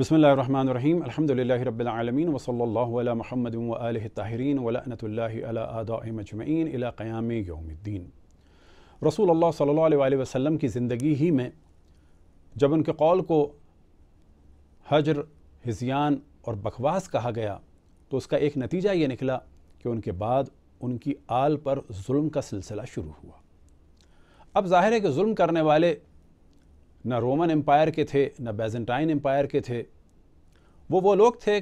بسم اللہ الرحمن الحمد للہ رب العالمین وصلی اللہ علی محمد علیہ علی وَََََََََََََََََََََ مجمعین الى قیام یوم الدین رسول اللہ صلی اللہ علیہ وسلم کی زندگی ہی میں جب ان کے قول کو حجر ہزیان اور بکواس کہا گیا تو اس کا ایک نتیجہ یہ نکلا کہ ان کے بعد ان کی آل پر ظلم کا سلسلہ شروع ہوا اب ظاہر ہے کہ ظلم کرنے والے نہ رومن امپائر کے تھے نہ بیزنٹائن امپائر کے تھے وہ وہ لوگ تھے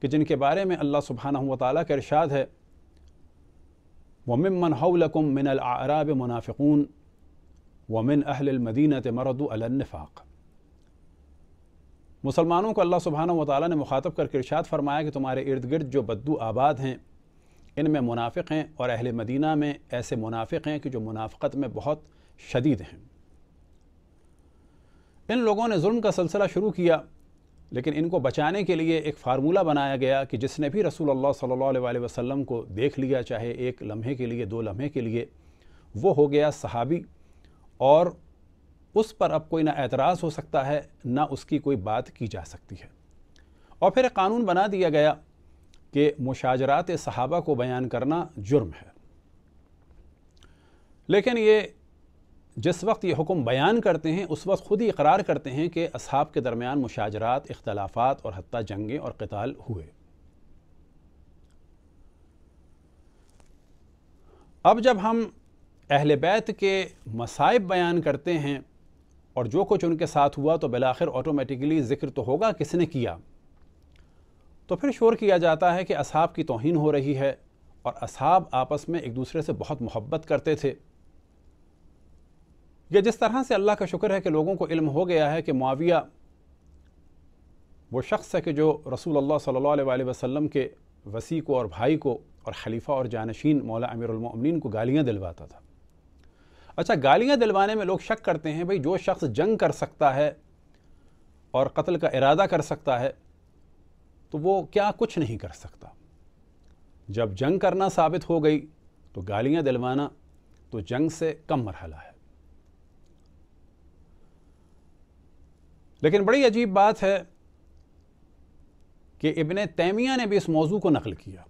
کہ جن کے بارے میں اللہ سبحانہ وتعالی کا ارشاد ہے وَمِمَّنْ حَوْلَكُمْ من العراب مُنَافِقُونَ وَمِنْ أَهْلِ اہل مَرَضُ مرد النِّفَاقِ مسلمانوں کو اللہ سبحانہ وتعالی نے مخاطب کر کے ارشاد فرمایا کہ تمہارے ارد گرد جو بدو آباد ہیں ان میں منافق ہیں اور اہل مدینہ میں ایسے منافق ہیں کہ جو منافقت میں بہت شدید ہیں ان لوگوں نے ظلم کا سلسلہ شروع کیا لیکن ان کو بچانے کے لیے ایک فارمولہ بنایا گیا کہ جس نے بھی رسول اللہ صلی اللہ علیہ وسلم کو دیکھ لیا چاہے ایک لمحے کے لیے دو لمحے کے لیے وہ ہو گیا صحابی اور اس پر اب کوئی نہ اعتراض ہو سکتا ہے نہ اس کی کوئی بات کی جا سکتی ہے اور پھر ایک قانون بنا دیا گیا کہ مشاجرات صحابہ کو بیان کرنا جرم ہے لیکن یہ جس وقت یہ حکم بیان کرتے ہیں اس وقت خود ہی اقرار کرتے ہیں کہ اصحاب کے درمیان مشاجرات اختلافات اور حتی جنگیں اور قتال ہوئے اب جب ہم اہل بیت کے مصائب بیان کرتے ہیں اور جو کچھ ان کے ساتھ ہوا تو بلاخر آٹومیٹکلی ذکر تو ہوگا کس نے کیا تو پھر شور کیا جاتا ہے کہ اصحاب کی توہین ہو رہی ہے اور اصحاب آپس میں ایک دوسرے سے بہت محبت کرتے تھے یہ جس طرح سے اللہ کا شکر ہے کہ لوگوں کو علم ہو گیا ہے کہ معاویہ وہ شخص ہے کہ جو رسول اللہ صلی اللہ علیہ وسلم کے وسیع کو اور بھائی کو اور خلیفہ اور جانشین مولا امیر المؤمنین کو گالیاں دلواتا تھا اچھا گالیاں دلوانے میں لوگ شک کرتے ہیں بھئی جو شخص جنگ کر سکتا ہے اور قتل کا ارادہ کر سکتا ہے تو وہ کیا کچھ نہیں کر سکتا جب جنگ کرنا ثابت ہو گئی تو گالیاں دلوانا تو جنگ سے کم مرحلہ ہے لیکن بڑی عجیب بات ہے کہ ابن تیمیہ نے بھی اس موضوع کو نقل کیا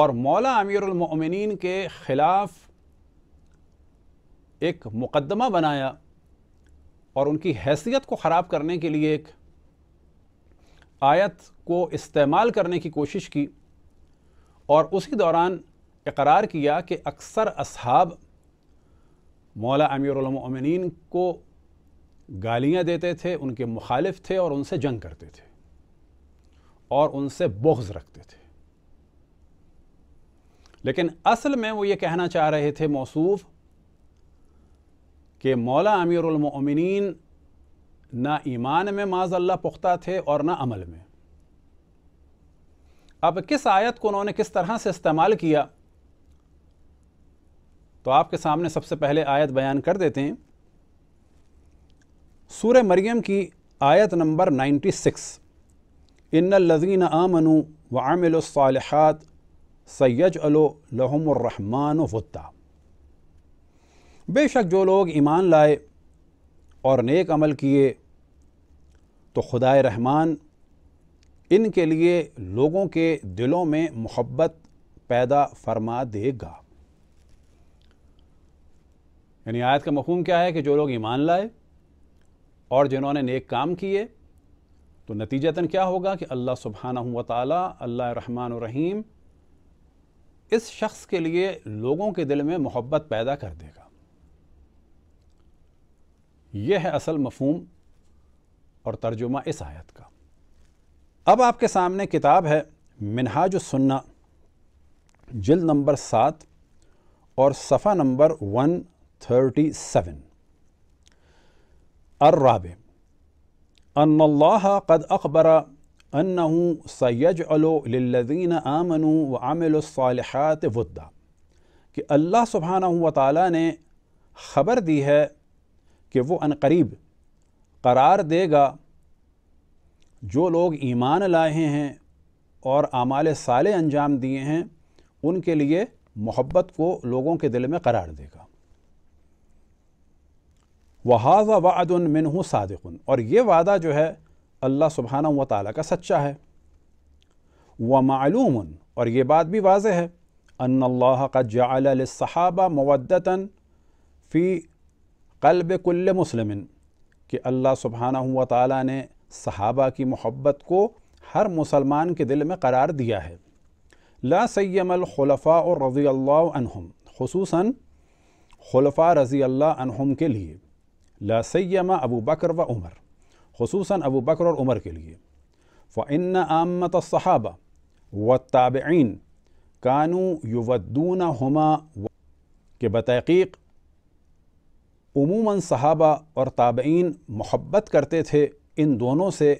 اور مولا امیر المؤمنین کے خلاف ایک مقدمہ بنایا اور ان کی حیثیت کو خراب کرنے کے لیے ایک آیت کو استعمال کرنے کی کوشش کی اور اسی دوران اقرار کیا کہ اکثر اصحاب مولا امیر المؤمنین کو گالیاں دیتے تھے ان کے مخالف تھے اور ان سے جنگ کرتے تھے اور ان سے بغض رکھتے تھے لیکن اصل میں وہ یہ کہنا چاہ رہے تھے موصوف کہ مولا امیر المؤمنین نہ ایمان میں ماض اللہ پختہ تھے اور نہ عمل میں اب کس آیت کو انہوں نے کس طرح سے استعمال کیا تو آپ کے سامنے سب سے پہلے آیت بیان کر دیتے ہیں سورہ مریم کی آیت نمبر نائنٹی سکس انَََََََََََََ لذین عامن و عامل الصالحات سید الحمرحمان وطّ بے شک جو لوگ ایمان لائے اور نیک عمل کیے تو خدائے رحمان ان کے لیے لوگوں کے دلوں میں محبت پیدا فرما دے گا یعنی آیت کا مقوم کیا ہے کہ جو لوگ ایمان لائے اور جنہوں نے نیک کام کیے تو تن کیا ہوگا کہ اللہ سبحانہ وتعالی اللہ رحمٰن الرحیم اس شخص کے لیے لوگوں کے دل میں محبت پیدا کر دے گا یہ ہے اصل مفہوم اور ترجمہ اس آیت کا اب آپ کے سامنے کتاب ہے منہاج السنہ جلد نمبر سات اور صفحہ نمبر ون تھرٹی سیون الرابع ان اللہ قد اخبرہ انََََََََََّ سيج للذین آمنوا وعملوا الصالحات ودا کہ اللہ سبحانہ و نے خبر دی ہے کہ وہ عنقریب قرار دے گا جو لوگ ایمان لائے ہیں اور اعمال صالح انجام دیئے ہیں ان کے لیے محبت کو لوگوں کے دل میں قرار دے گا وَحَاذَ وَعَدٌ مِّنْهُ صَادِقٌ اور یہ وعدہ جو ہے اللہ سبحانہ وتعالی کا سچا ہے وَمَعْلُومٌ اور یہ بات بھی واضح ہے اَنَّ اللہ قَدْ جَعَلَ لِلصَّحَابَ معدتاً فی قلب کل مسلم کہ اللہ سبحانہ تعالیٰ نے صحابہ کی محبت کو ہر مسلمان کے دل میں قرار دیا ہے لا سیم الْخُلَفَاءُ رَضِيَ رضی اللہ خصوصاً خلفاء رضی اللہ عنہم کے لیے لا سیما ابو بکر و عمر خصوصاً ابو بکر اور عمر کے لیے فعن عامت صحابہ و تابعین کانو یودون ہما کے بتحقیق عموماً صحابہ اور تابعین محبت کرتے تھے ان دونوں سے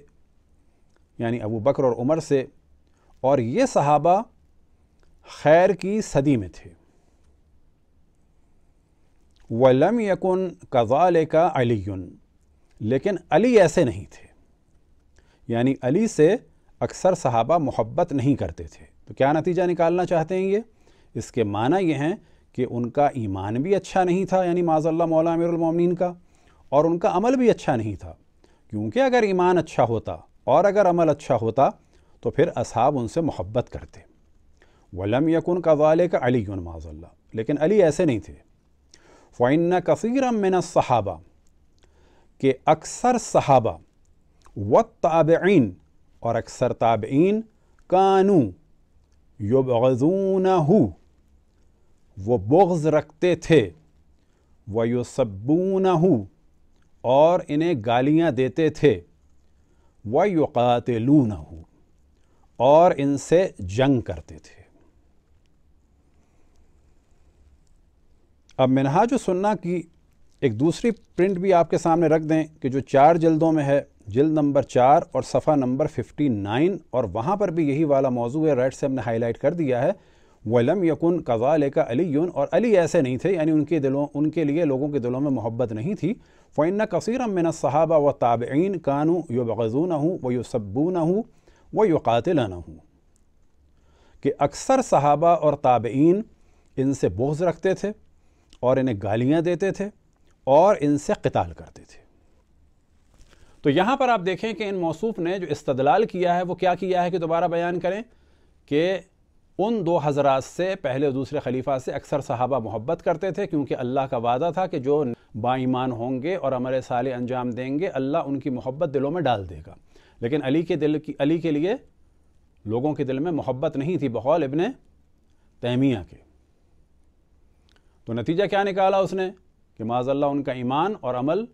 یعنی ابو بکر اور عمر سے اور یہ صحابہ خیر کی صدی میں تھے ولم یکن قوال کا علی لیکن علی ایسے نہیں تھے یعنی علی سے اکثر صحابہ محبت نہیں کرتے تھے تو کیا نتیجہ نکالنا چاہتے ہیں یہ اس کے معنی یہ ہیں کہ ان کا ایمان بھی اچھا نہیں تھا یعنی معذ اللہ مولا امیر المومنین کا اور ان کا عمل بھی اچھا نہیں تھا کیونکہ اگر ایمان اچھا ہوتا اور اگر عمل اچھا ہوتا تو پھر اصحاب ان سے محبت کرتے ولم یقن قوالِ کا علی معذ اللہ لیکن علی ایسے نہیں تھے فائنّہ کثیر من صحابہ کہ اکثر صحابہ و تابعین اور اکثر تابعین کانو یو ہو وہ بغض رکھتے تھے وہ ہو اور انہیں گالیاں دیتے تھے وہ اور ان سے جنگ کرتے تھے اب منہاج و سننا کی ایک دوسری پرنٹ بھی آپ کے سامنے رکھ دیں کہ جو چار جلدوں میں ہے جلد نمبر چار اور صفحہ نمبر ففٹی نائن اور وہاں پر بھی یہی والا موضوع ہے ریڈ سے ہم نے ہائی لائٹ کر دیا ہے ولم یقن کزا کا علی اور علی ایسے نہیں تھے یعنی ان کے دلوں ان کے لیے لوگوں کے دلوں میں محبت نہیں تھی فَإِنَّ کثیر مِّنَ صحابہ و تابعین کانوں یو وَيُقَاتِلَنَهُ ہوں وہ یو نہ ہوں وہ یو قاتل نہ ہوں کہ اکثر صحابہ اور تابعین ان سے بغض رکھتے تھے اور انہیں گالیاں دیتے تھے اور ان سے قتال کرتے تھے تو یہاں پر آپ دیکھیں کہ ان موصوف نے جو استدلال کیا ہے وہ کیا کیا ہے کہ دوبارہ بیان کریں کہ ان دو حضرات سے پہلے دوسرے خلیفہ سے اکثر صحابہ محبت کرتے تھے کیونکہ اللہ کا وعدہ تھا کہ جو با ایمان ہوں گے اور امر سال انجام دیں گے اللہ ان کی محبت دلوں میں ڈال دے گا لیکن علی کے دل کی علی کے لیے لوگوں کے دل میں محبت نہیں تھی بحول ابن تیمیہ کے تو نتیجہ کیا نکالا اس نے کہ معاذ اللہ ان کا ایمان اور عمل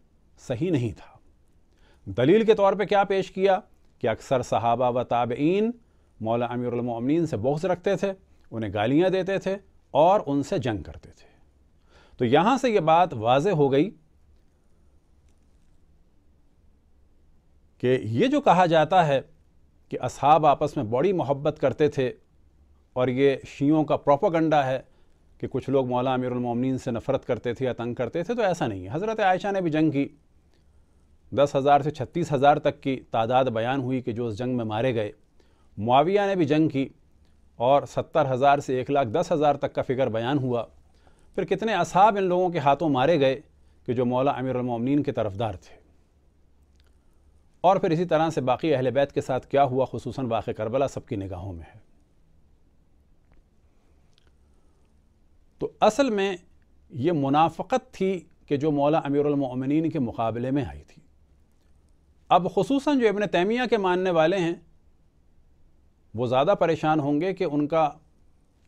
صحیح نہیں تھا دلیل کے طور پہ کیا پیش کیا کہ اکثر صحابہ و تابعین مولا امیر المؤمنین سے بغض رکھتے تھے انہیں گالیاں دیتے تھے اور ان سے جنگ کرتے تھے تو یہاں سے یہ بات واضح ہو گئی کہ یہ جو کہا جاتا ہے کہ اصحاب آپس میں بڑی محبت کرتے تھے اور یہ شیعوں کا پروپاگنڈا ہے کہ کچھ لوگ مولا امیر المومنین سے نفرت کرتے تھے یا تنگ کرتے تھے تو ایسا نہیں ہے حضرت عائشہ نے بھی جنگ کی دس ہزار سے چھتیس ہزار تک کی تعداد بیان ہوئی کہ جو اس جنگ میں مارے گئے معاویہ نے بھی جنگ کی اور ستر ہزار سے ایک لاکھ دس ہزار تک کا فگر بیان ہوا پھر کتنے اصحاب ان لوگوں کے ہاتھوں مارے گئے کہ جو مولا امیر المومنین کے طرف دار تھے اور پھر اسی طرح سے باقی اہل بیت کے ساتھ کیا ہوا خصوصاً واقع کربلا سب کی نگاہوں میں ہے تو اصل میں یہ منافقت تھی کہ جو مولا امیر المؤمنین کے مقابلے میں آئی تھی اب خصوصاً جو ابن تیمیہ کے ماننے والے ہیں وہ زیادہ پریشان ہوں گے کہ ان کا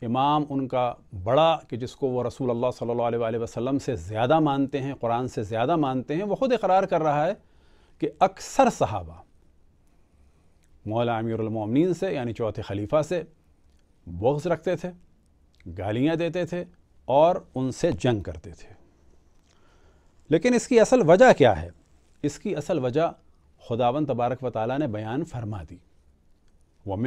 امام ان کا بڑا کہ جس کو وہ رسول اللہ صلی اللہ علیہ وسلم سے زیادہ مانتے ہیں قرآن سے زیادہ مانتے ہیں وہ خود اقرار کر رہا ہے کہ اکثر صحابہ مولا امیر المومنین سے یعنی چوتھے خلیفہ سے بغض رکھتے تھے گالیاں دیتے تھے اور ان سے جنگ کرتے تھے لیکن اس کی اصل وجہ کیا ہے اس کی اصل وجہ خداون تبارک و تعالیٰ نے بیان فرما دی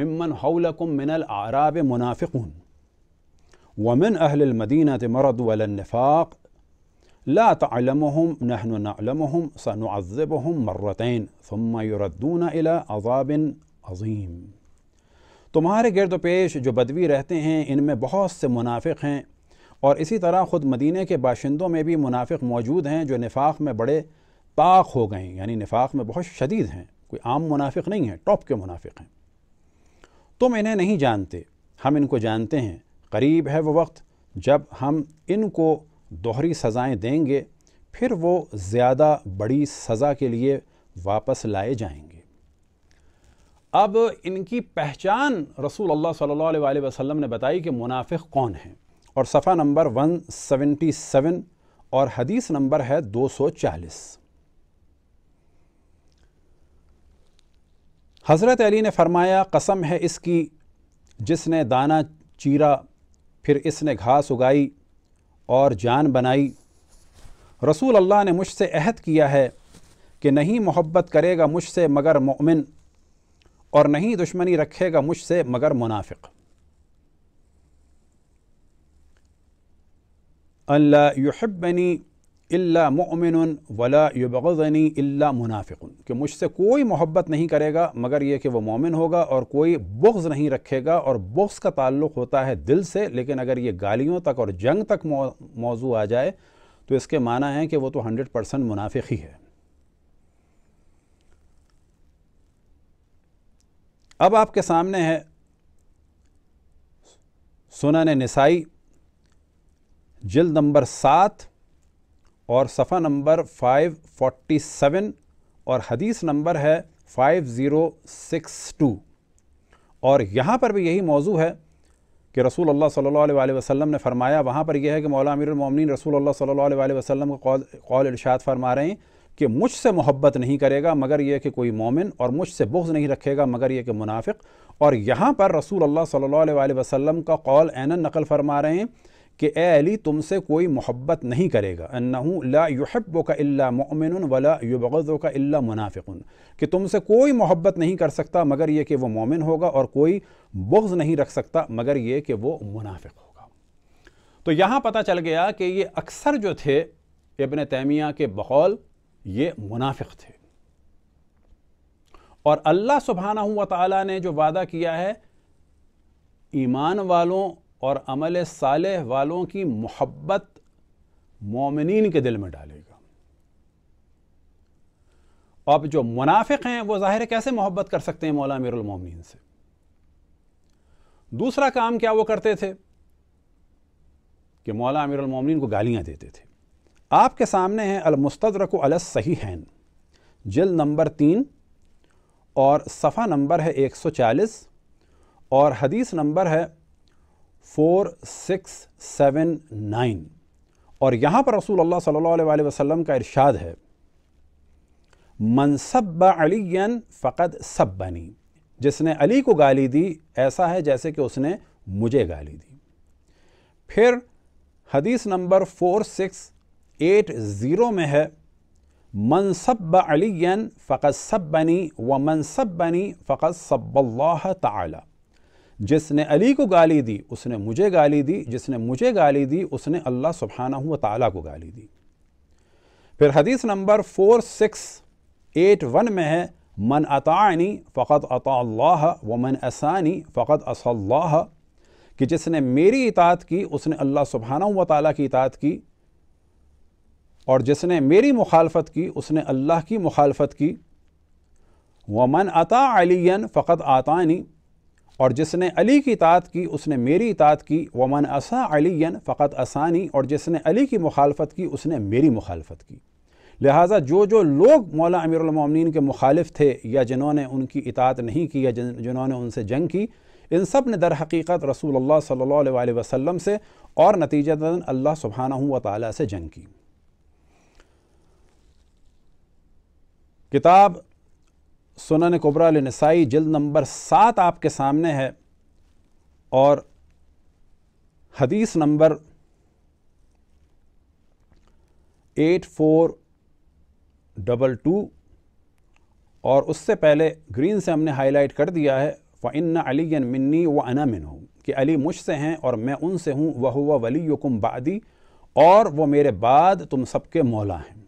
مِنَ الْعَرَابِ مُنَافِقُونَ العراب أَهْلِ الْمَدِينَةِ مَرَضُ اہل النِّفَاقِ مرد تَعْلَمُهُمْ نَحْنُ نَعْلَمُهُمْ سَنُعَذِّبُهُمْ ثَََََََََََََََزب ثُمَّ مرتين ثما عَذَابٍ عَظِيمٍ تمہارے گرد و پیش جو بدوی رہتے ہیں ان میں بہت سے منافق ہیں اور اسی طرح خود مدینہ کے باشندوں میں بھی منافق موجود ہیں جو نفاق میں بڑے پاک ہو گئے یعنی نفاق میں بہت شدید ہیں کوئی عام منافق نہیں ہیں ٹاپ کے منافق ہیں تم انہیں نہیں جانتے ہم ان کو جانتے ہیں قریب ہے وہ وقت جب ہم ان کو دوہری سزائیں دیں گے پھر وہ زیادہ بڑی سزا کے لیے واپس لائے جائیں گے اب ان کی پہچان رسول اللہ صلی اللہ علیہ وسلم نے بتائی کہ منافق کون ہیں اور صفحہ نمبر 177 اور حدیث نمبر ہے 240 حضرت علی نے فرمایا قسم ہے اس کی جس نے دانہ چیرا پھر اس نے گھاس اگائی اور جان بنائی رسول اللہ نے مجھ سے عہد کیا ہے کہ نہیں محبت کرے گا مجھ سے مگر مومن اور نہیں دشمنی رکھے گا مجھ سے مگر منافق اللہ یحبنی حبنی اللہ مؤمن ولا یبغضنی بغ اللہ منافق کہ مجھ سے کوئی محبت نہیں کرے گا مگر یہ کہ وہ مومن ہوگا اور کوئی بغض نہیں رکھے گا اور بغض کا تعلق ہوتا ہے دل سے لیکن اگر یہ گالیوں تک اور جنگ تک موضوع آ جائے تو اس کے معنی ہے کہ وہ تو ہنڈریڈ پرسنٹ منافق ہی ہے اب آپ کے سامنے ہے سنن نسائی جلد نمبر سات اور صفحہ نمبر فائیو فورٹی سیون اور حدیث نمبر ہے فائیو زیرو سکس ٹو اور یہاں پر بھی یہی موضوع ہے کہ رسول اللہ صلی اللہ علیہ وسلم نے فرمایا وہاں پر یہ ہے کہ مولا امیر المومنین رسول اللہ صلی اللہ علیہ وسلم کا قول ارشاد فرما رہے ہیں کہ مجھ سے محبت نہیں کرے گا مگر یہ کہ کوئی مومن اور مجھ سے بغض نہیں رکھے گا مگر یہ کہ منافق اور یہاں پر رسول اللہ صلی اللہ علیہ وسلم کا قول اینن نقل فرما رہے ہیں کہ اے علی تم سے کوئی محبت نہیں کرے گا اللہ لا یحب کا اللہ مومن ولا یبغض کا اللہ منافق کہ تم سے کوئی محبت نہیں کر سکتا مگر یہ کہ وہ مومن ہوگا اور کوئی بغض نہیں رکھ سکتا مگر یہ کہ وہ منافق ہوگا تو یہاں پتہ چل گیا کہ یہ اکثر جو تھے ابن تیمیہ کے بقول یہ منافق تھے اور اللہ سبحانہ و تعالیٰ نے جو وعدہ کیا ہے ایمان والوں اور عمل صالح والوں کی محبت مومنین کے دل میں ڈالے گا اب جو منافق ہیں وہ ظاہر کیسے محبت کر سکتے ہیں مولا امیر المومنین سے دوسرا کام کیا وہ کرتے تھے کہ مولا امیر المومنین کو گالیاں دیتے تھے آپ کے سامنے ہیں المستدرک و الاس صحیح جلد نمبر تین اور صفحہ نمبر ہے ایک سو چالیس اور حدیث نمبر ہے فور سکس سیون نائن اور یہاں پر رسول اللہ صلی اللہ علیہ وسلم کا ارشاد ہے منصب علی فقط صب بنی جس نے علی کو گالی دی ایسا ہے جیسے کہ اس نے مجھے گالی دی پھر حدیث number four six eight zero میں ہے منصب علی فقط صب بنی و منصب بنی فقط اللہ تعالی جس نے علی کو گالی دی اس نے مجھے گالی دی جس نے مجھے گالی دی اس نے اللہ سبحانہ و تعالیٰ کو گالی دی پھر حدیث number four six eight one میں ہے من اطاعنی فقط اطاع اللہ و من اسانی فقط اص اللہ کہ جس نے میری اطاعت کی اس نے اللہ سبحانہ و تعالیٰ کی اطاعت کی اور جس نے میری مخالفت کی اس نے اللہ کی مخالفت کی وَمَنْ من عطا علی فقط اور جس نے علی کی اطاعت کی اس نے میری اطاعت کی ومن اسا علی فقط اسانی اور جس نے علی کی مخالفت کی اس نے میری مخالفت کی لہٰذا جو جو لوگ مولا امیر المومنین کے مخالف تھے یا جنہوں نے ان کی اطاعت نہیں کی یا جنہوں نے ان سے جنگ کی ان سب نے در حقیقت رسول اللہ صلی اللہ علیہ وآلہ وسلم سے اور نتیجہ اللہ سبحانہ و تعالیٰ سے جنگ کی کتاب سنن کبرہ قبرہ نسائی جلد نمبر سات آپ کے سامنے ہے اور حدیث number eight four double two اور اس سے پہلے گرین سے ہم نے ہائی لائٹ کر دیا ہے فَإِنَّ عَلِيًا علی منی و انا کہ علی مجھ سے ہیں اور میں ان سے ہوں وَهُوَ وَلِيُّكُمْ ولی بادی اور وہ میرے بعد تم سب کے مولا ہیں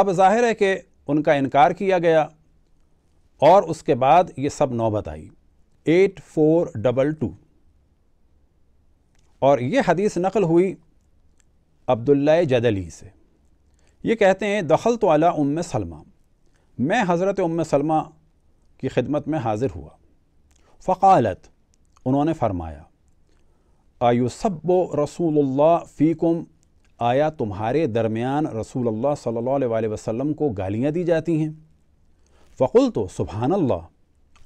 اب ظاہر ہے کہ ان کا انکار کیا گیا اور اس کے بعد یہ سب نوبت آئی ایٹ فور ڈبل ٹو اور یہ حدیث نقل ہوئی عبداللہ جدلی سے یہ کہتے ہیں دخل تو علی ام سلمہ میں حضرت ام سلمہ کی خدمت میں حاضر ہوا فقالت انہوں نے فرمایا آیو سب رسول اللہ فیکم آیا تمہارے درمیان رسول اللہ صلی اللہ علیہ علیہ وسلم کو گالیاں دی جاتی ہیں فقل تو سبحان اللہ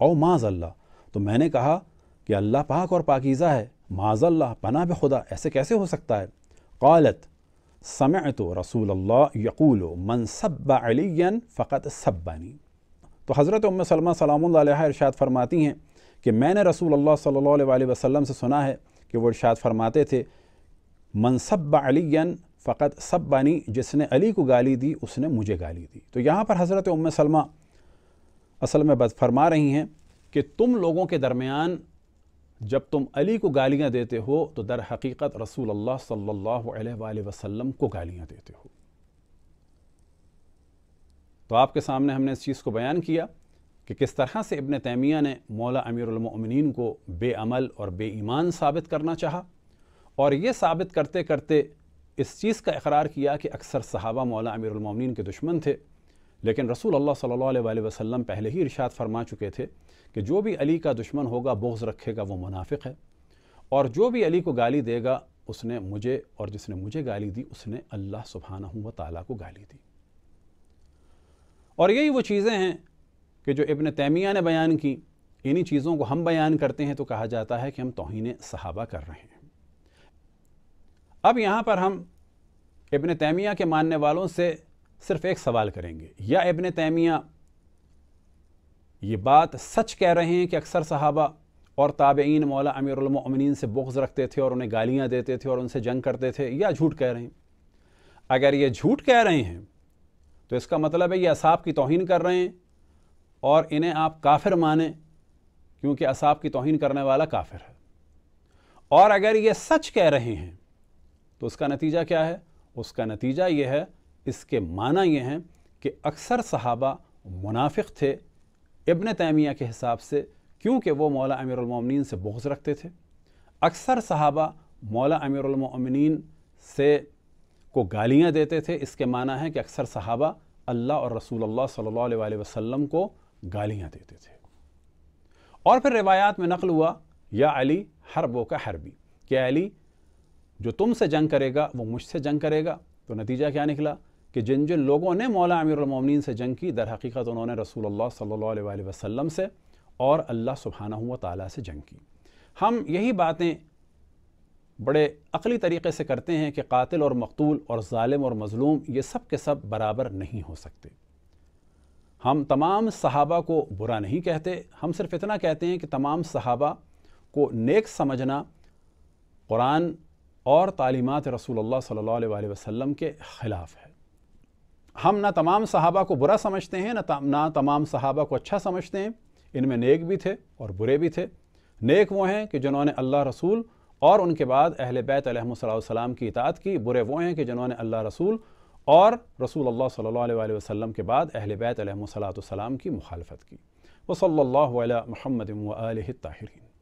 او ما اللہ تو میں نے کہا کہ اللہ پاک اور پاکیزہ ہے ماض اللہ پناہ بے خدا ایسے کیسے ہو سکتا ہے قالت سمعت رسول اللہ یقول من سب علی فقط سبانی تو حضرت ام سلمہ سلام اللہ علیہ ارشاد فرماتی ہیں کہ میں نے رسول اللہ صلی اللہ علیہ وسلم سے سنا ہے کہ وہ ارشاد فرماتے تھے من سب علی فقط سبانی جس نے علی کو گالی دی اس نے مجھے گالی دی تو یہاں پر حضرت ام سلمہ اصل میں بس فرما رہی ہیں کہ تم لوگوں کے درمیان جب تم علی کو گالیاں دیتے ہو تو در حقیقت رسول اللہ صلی اللہ علیہ وآلہ وسلم کو گالیاں دیتے ہو تو آپ کے سامنے ہم نے اس چیز کو بیان کیا کہ کس طرح سے ابن تیمیہ نے مولا امیر المؤمنین کو بے عمل اور بے ایمان ثابت کرنا چاہا اور یہ ثابت کرتے کرتے اس چیز کا اقرار کیا کہ اکثر صحابہ مولا امیر المؤمنین کے دشمن تھے لیکن رسول اللہ صلی اللہ علیہ وسلم پہلے ہی ارشاد فرما چکے تھے کہ جو بھی علی کا دشمن ہوگا بغض رکھے گا وہ منافق ہے اور جو بھی علی کو گالی دے گا اس نے مجھے اور جس نے مجھے گالی دی اس نے اللہ سبحانہ و تعالیٰ کو گالی دی اور یہی وہ چیزیں ہیں کہ جو ابن تیمیہ نے بیان کی انہی چیزوں کو ہم بیان کرتے ہیں تو کہا جاتا ہے کہ ہم توہین صحابہ کر رہے ہیں اب یہاں پر ہم ابن تیمیہ کے ماننے والوں سے صرف ایک سوال کریں گے یا ابن تیمیہ یہ بات سچ کہہ رہے ہیں کہ اکثر صحابہ اور تابعین مولا امیر المؤمنین سے بغض رکھتے تھے اور انہیں گالیاں دیتے تھے اور ان سے جنگ کرتے تھے یا جھوٹ کہہ رہے ہیں اگر یہ جھوٹ کہہ رہے ہیں تو اس کا مطلب ہے یہ اصحاب کی توہین کر رہے ہیں اور انہیں آپ کافر مانیں کیونکہ اصحاب کی توہین کرنے والا کافر ہے اور اگر یہ سچ کہہ رہے ہیں تو اس کا نتیجہ کیا ہے اس کا نتیجہ یہ ہے اس کے معنی یہ ہیں کہ اکثر صحابہ منافق تھے ابن تیمیہ کے حساب سے کیونکہ وہ مولا امیر المومنین سے بغض رکھتے تھے اکثر صحابہ مولا امیر المومنین سے کو گالیاں دیتے تھے اس کے معنی ہے کہ اکثر صحابہ اللہ اور رسول اللہ صلی اللہ علیہ وآلہ وسلم کو گالیاں دیتے تھے اور پھر روایات میں نقل ہوا یا علی حرب و کا حربی کہ علی جو تم سے جنگ کرے گا وہ مجھ سے جنگ کرے گا تو نتیجہ کیا نکلا کہ جن جن لوگوں نے مولا امیر المومنین سے جنگ کی در حقیقت انہوں نے رسول اللہ صلی اللہ علیہ وآلہ وسلم سے اور اللہ سبحانہ وتعالی تعالیٰ سے جنگ کی ہم یہی باتیں بڑے عقلی طریقے سے کرتے ہیں کہ قاتل اور مقتول اور ظالم اور مظلوم یہ سب کے سب برابر نہیں ہو سکتے ہم تمام صحابہ کو برا نہیں کہتے ہم صرف اتنا کہتے ہیں کہ تمام صحابہ کو نیک سمجھنا قرآن اور تعلیمات رسول اللہ صلی اللہ علیہ وآلہ وسلم کے خلاف ہے ہم نہ تمام صحابہ کو برا سمجھتے ہیں نہ تمام صحابہ کو اچھا سمجھتے ہیں ان میں نیک بھی تھے اور برے بھی تھے نیک وہ ہیں کہ جنہوں نے اللہ رسول اور ان کے بعد اہل بیت علیہ صلی کی اطاعت کی برے وہ ہیں کہ جنہوں نے اللہ رسول اور رسول اللہ صلی اللہ علیہ وسلم کے بعد اہل بیت علیہ السلام کی مخالفت کی وہ صلی اللہ علیہ محمد مل الطاہرین